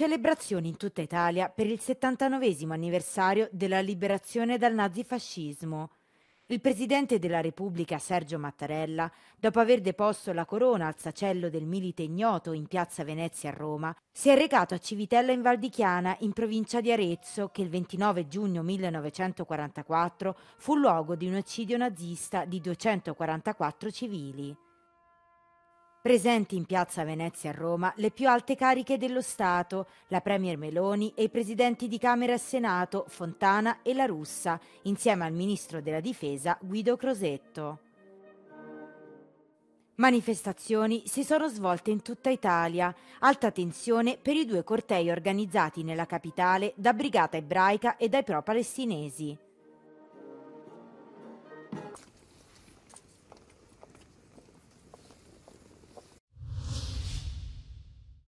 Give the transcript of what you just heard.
Celebrazioni in tutta Italia per il 79 anniversario della liberazione dal nazifascismo. Il Presidente della Repubblica Sergio Mattarella, dopo aver deposto la corona al sacello del milite ignoto in piazza Venezia a Roma, si è recato a Civitella in Val di Chiana, in provincia di Arezzo, che il 29 giugno 1944 fu luogo di un eccidio nazista di 244 civili. Presenti in piazza Venezia a Roma le più alte cariche dello Stato, la Premier Meloni e i presidenti di Camera e Senato Fontana e La Russa, insieme al ministro della Difesa Guido Crosetto. Manifestazioni si sono svolte in tutta Italia, alta tensione per i due cortei organizzati nella capitale da Brigata Ebraica e dai pro-palestinesi.